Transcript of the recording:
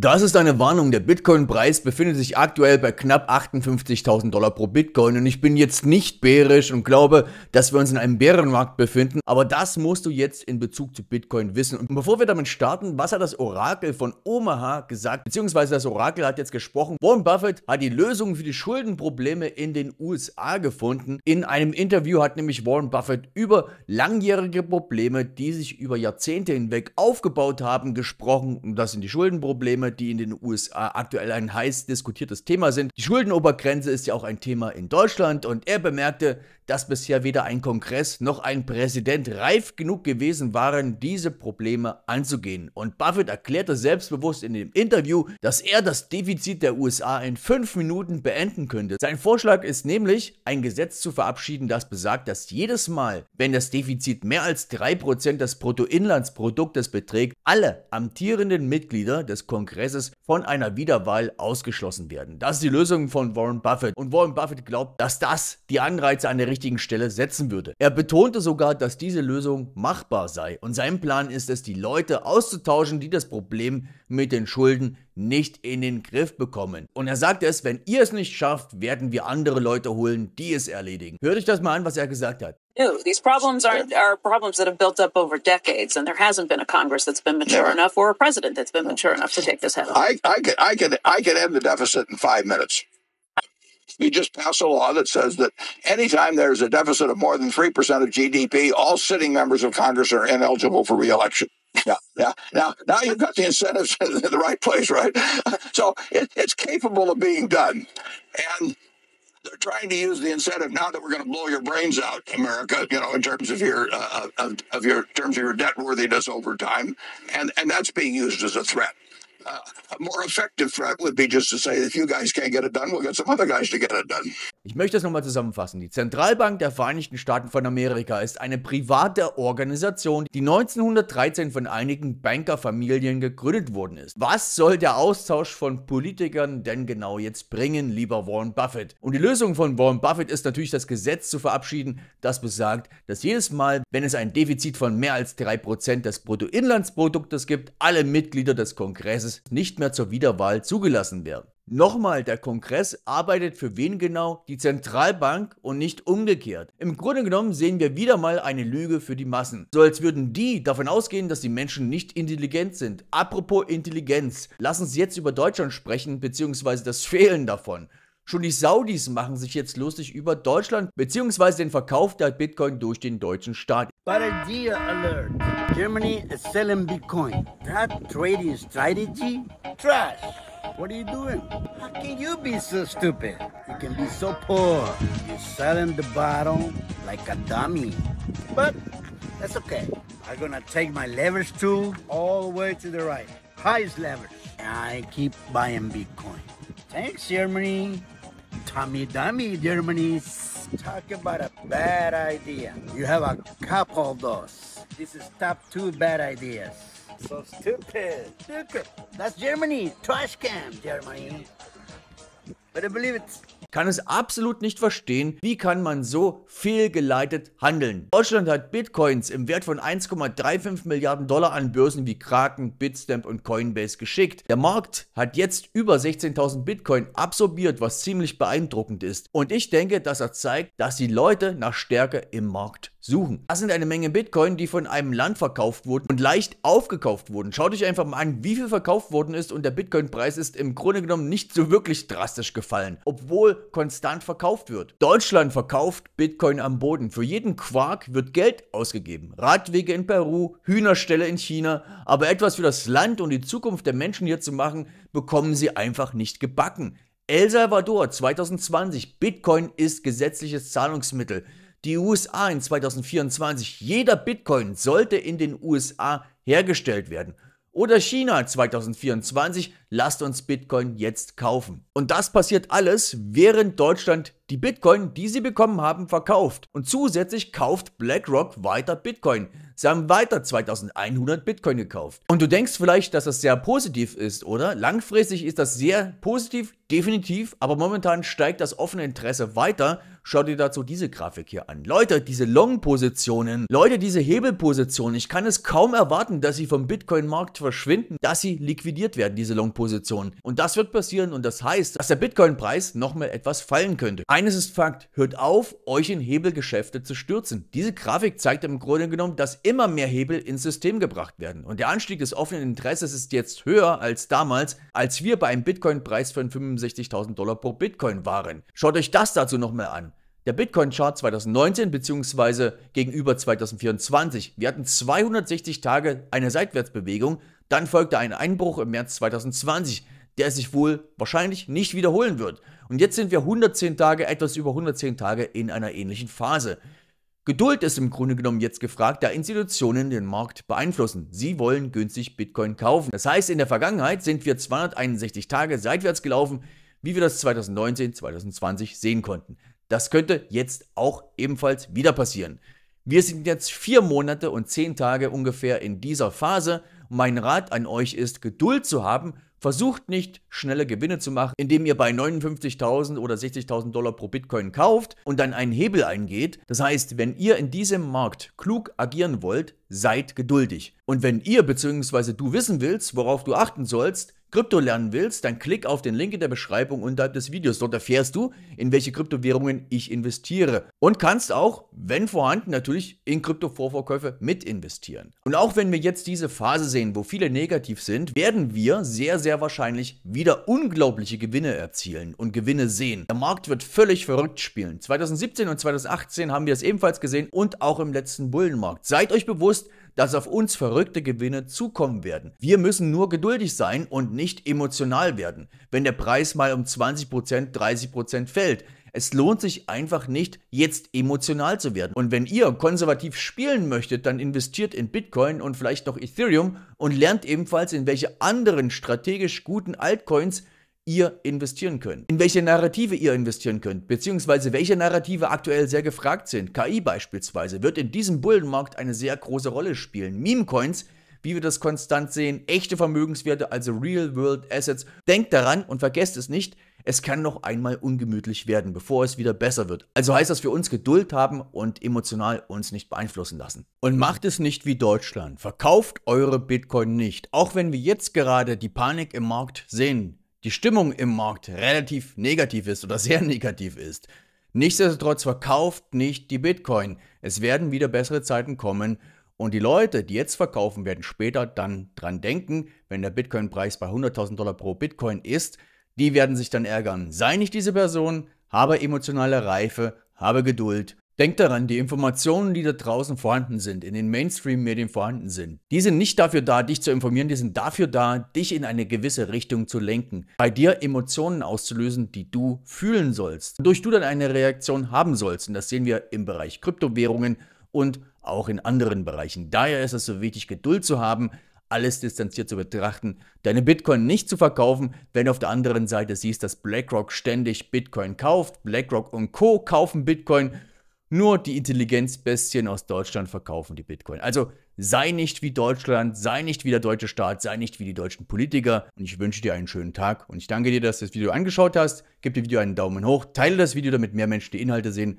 Das ist eine Warnung. Der Bitcoin-Preis befindet sich aktuell bei knapp 58.000 Dollar pro Bitcoin und ich bin jetzt nicht bärisch und glaube, dass wir uns in einem Bärenmarkt befinden. Aber das musst du jetzt in Bezug zu Bitcoin wissen. Und bevor wir damit starten, was hat das Orakel von Omaha gesagt? Beziehungsweise das Orakel hat jetzt gesprochen. Warren Buffett hat die Lösung für die Schuldenprobleme in den USA gefunden. In einem Interview hat nämlich Warren Buffett über langjährige Probleme, die sich über Jahrzehnte hinweg aufgebaut haben, gesprochen. Und das sind die Schuldenprobleme Probleme, die in den USA aktuell ein heiß diskutiertes Thema sind. Die Schuldenobergrenze ist ja auch ein Thema in Deutschland und er bemerkte, dass bisher weder ein Kongress noch ein Präsident reif genug gewesen waren, diese Probleme anzugehen. Und Buffett erklärte selbstbewusst in dem Interview, dass er das Defizit der USA in fünf Minuten beenden könnte. Sein Vorschlag ist nämlich, ein Gesetz zu verabschieden, das besagt, dass jedes Mal, wenn das Defizit mehr als 3% des Bruttoinlandsproduktes beträgt, alle amtierenden Mitglieder des Kongresses Kongresses von einer Wiederwahl ausgeschlossen werden. Das ist die Lösung von Warren Buffett. Und Warren Buffett glaubt, dass das die Anreize an der richtigen Stelle setzen würde. Er betonte sogar, dass diese Lösung machbar sei. Und sein Plan ist es, die Leute auszutauschen, die das Problem mit den Schulden nicht in den Griff bekommen. Und er sagt es, wenn ihr es nicht schafft, werden wir andere Leute holen, die es erledigen. Hört euch das mal an, was er gesagt hat. new. These problems aren't are problems that have built up over decades, and there hasn't been a Congress that's been mature Never. enough or a president that's been mature enough to take this head on. I, I could I could I could end the deficit in five minutes. You just pass a law that says that anytime there's a deficit of more than three percent of GDP, all sitting members of Congress are ineligible for reelection. Yeah, yeah. Now, now you've got the incentives in the right place, right? So it, it's capable of being done, and they're trying to use the incentive now that we're going to blow your brains out, America. You know, in terms of your uh, of, of your terms of your debt worthiness over time, and and that's being used as a threat. Ich möchte das nochmal zusammenfassen. Die Zentralbank der Vereinigten Staaten von Amerika ist eine private Organisation, die 1913 von einigen Bankerfamilien gegründet worden ist. Was soll der Austausch von Politikern denn genau jetzt bringen, lieber Warren Buffett? Und die Lösung von Warren Buffett ist natürlich, das Gesetz zu verabschieden, das besagt, dass jedes Mal, wenn es ein Defizit von mehr als 3% des Bruttoinlandsproduktes gibt, alle Mitglieder des Kongresses nicht mehr zur Wiederwahl zugelassen werden. Nochmal, der Kongress arbeitet für wen genau? Die Zentralbank und nicht umgekehrt. Im Grunde genommen sehen wir wieder mal eine Lüge für die Massen. So als würden die davon ausgehen, dass die Menschen nicht intelligent sind. Apropos Intelligenz, lass uns jetzt über Deutschland sprechen, beziehungsweise das Fehlen davon. Schon die Saudis machen sich jetzt lustig über Deutschland bzw. den Verkauf der Bitcoin durch den deutschen Staat. idea alert. Germany is selling Bitcoin. That trading strategy? Trash. What are you doing? How can you be so stupid? You can be so poor. You're selling the bottom like a dummy. But that's okay. I'm gonna take my leverage tool all the way to the right. Highest leverage. And I keep buying Bitcoin. Thanks, Germany. Tummy dummy, Germany. Talk about a bad idea. You have a couple of those. This is top two bad ideas. So stupid. Stupid. That's Germany. Trash can, Germany. But I believe it. kann es absolut nicht verstehen, wie kann man so fehlgeleitet handeln. Deutschland hat Bitcoins im Wert von 1,35 Milliarden Dollar an Börsen wie Kraken, Bitstamp und Coinbase geschickt. Der Markt hat jetzt über 16.000 Bitcoin absorbiert, was ziemlich beeindruckend ist. Und ich denke, dass er zeigt, dass die Leute nach Stärke im Markt suchen. Das sind eine Menge Bitcoin, die von einem Land verkauft wurden und leicht aufgekauft wurden. Schaut euch einfach mal an, wie viel verkauft worden ist und der Bitcoin-Preis ist im Grunde genommen nicht so wirklich drastisch gefallen, obwohl konstant verkauft wird. Deutschland verkauft Bitcoin am Boden. Für jeden Quark wird Geld ausgegeben. Radwege in Peru, Hühnerställe in China, aber etwas für das Land und die Zukunft der Menschen hier zu machen, bekommen sie einfach nicht gebacken. El Salvador 2020, Bitcoin ist gesetzliches Zahlungsmittel die USA in 2024. Jeder Bitcoin sollte in den USA hergestellt werden. Oder China 2024, lasst uns Bitcoin jetzt kaufen. Und das passiert alles, während Deutschland die Bitcoin, die sie bekommen haben, verkauft. Und zusätzlich kauft BlackRock weiter Bitcoin. Sie haben weiter 2100 Bitcoin gekauft. Und du denkst vielleicht, dass das sehr positiv ist, oder? Langfristig ist das sehr positiv, definitiv, aber momentan steigt das offene Interesse weiter Schau dir dazu diese Grafik hier an. Leute, diese Long-Positionen, Leute, diese Hebelpositionen, ich kann es kaum erwarten, dass sie vom Bitcoin-Markt verschwinden, dass sie liquidiert werden, diese Long-Positionen. Und das wird passieren und das heißt, dass der Bitcoin-Preis nochmal etwas fallen könnte. Eines ist Fakt, hört auf, euch in Hebelgeschäfte zu stürzen. Diese Grafik zeigt im Grunde genommen, dass immer mehr Hebel ins System gebracht werden. Und der Anstieg des offenen Interesses ist jetzt höher als damals, als wir bei einem Bitcoin-Preis von 65.000 Dollar pro Bitcoin waren. Schaut euch das dazu nochmal an der Bitcoin-Chart 2019 bzw. gegenüber 2024. Wir hatten 260 Tage eine Seitwärtsbewegung, dann folgte ein Einbruch im März 2020, der sich wohl wahrscheinlich nicht wiederholen wird. Und jetzt sind wir 110 Tage, etwas über 110 Tage in einer ähnlichen Phase. Geduld ist im Grunde genommen jetzt gefragt, da Institutionen den Markt beeinflussen. Sie wollen günstig Bitcoin kaufen. Das heißt, in der Vergangenheit sind wir 261 Tage seitwärts gelaufen, wie wir das 2019, 2020 sehen konnten. Das könnte jetzt auch ebenfalls wieder passieren. Wir sind jetzt vier Monate und zehn Tage ungefähr in dieser Phase. Mein Rat an euch ist, Geduld zu haben. Versucht nicht, schnelle Gewinne zu machen, indem ihr bei 59.000 oder 60.000 Dollar pro Bitcoin kauft und dann einen Hebel eingeht. Das heißt, wenn ihr in diesem Markt klug agieren wollt, seid geduldig. Und wenn ihr bzw. du wissen willst, worauf du achten sollst, Krypto lernen willst, dann klick auf den Link in der Beschreibung unterhalb des Videos. Dort erfährst du, in welche Kryptowährungen ich investiere und kannst auch, wenn vorhanden, natürlich in Krypto-Vorverkäufe mit investieren. Und auch wenn wir jetzt diese Phase sehen, wo viele negativ sind, werden wir sehr, sehr wahrscheinlich wieder unglaubliche Gewinne erzielen und Gewinne sehen. Der Markt wird völlig verrückt spielen. 2017 und 2018 haben wir das ebenfalls gesehen und auch im letzten Bullenmarkt. Seid euch bewusst, dass auf uns verrückte Gewinne zukommen werden. Wir müssen nur geduldig sein und nicht emotional werden, wenn der Preis mal um 20%, 30% fällt. Es lohnt sich einfach nicht, jetzt emotional zu werden. Und wenn ihr konservativ spielen möchtet, dann investiert in Bitcoin und vielleicht noch Ethereum und lernt ebenfalls, in welche anderen strategisch guten Altcoins ihr investieren könnt, in welche Narrative ihr investieren könnt, beziehungsweise welche Narrative aktuell sehr gefragt sind. KI beispielsweise wird in diesem Bullenmarkt eine sehr große Rolle spielen. Meme-Coins, wie wir das konstant sehen, echte Vermögenswerte, also Real-World-Assets. Denkt daran und vergesst es nicht, es kann noch einmal ungemütlich werden, bevor es wieder besser wird. Also heißt das für uns Geduld haben und emotional uns nicht beeinflussen lassen. Und macht es nicht wie Deutschland. Verkauft eure Bitcoin nicht. Auch wenn wir jetzt gerade die Panik im Markt sehen, die Stimmung im Markt relativ negativ ist oder sehr negativ ist. Nichtsdestotrotz verkauft nicht die Bitcoin. Es werden wieder bessere Zeiten kommen und die Leute, die jetzt verkaufen, werden später dann dran denken, wenn der Bitcoin-Preis bei 100.000 Dollar pro Bitcoin ist, die werden sich dann ärgern. Sei nicht diese Person, habe emotionale Reife, habe Geduld Denkt daran, die Informationen, die da draußen vorhanden sind, in den Mainstream-Medien vorhanden sind, die sind nicht dafür da, dich zu informieren, die sind dafür da, dich in eine gewisse Richtung zu lenken, bei dir Emotionen auszulösen, die du fühlen sollst, wodurch du dann eine Reaktion haben sollst. Und das sehen wir im Bereich Kryptowährungen und auch in anderen Bereichen. Daher ist es so wichtig, Geduld zu haben, alles distanziert zu betrachten, deine Bitcoin nicht zu verkaufen, wenn du auf der anderen Seite siehst, dass BlackRock ständig Bitcoin kauft, BlackRock und Co kaufen Bitcoin nur die Intelligenzbestien aus Deutschland verkaufen die Bitcoin. Also sei nicht wie Deutschland, sei nicht wie der deutsche Staat, sei nicht wie die deutschen Politiker. Und ich wünsche dir einen schönen Tag und ich danke dir, dass du das Video angeschaut hast. Gib dem Video einen Daumen hoch, teile das Video, damit mehr Menschen die Inhalte sehen.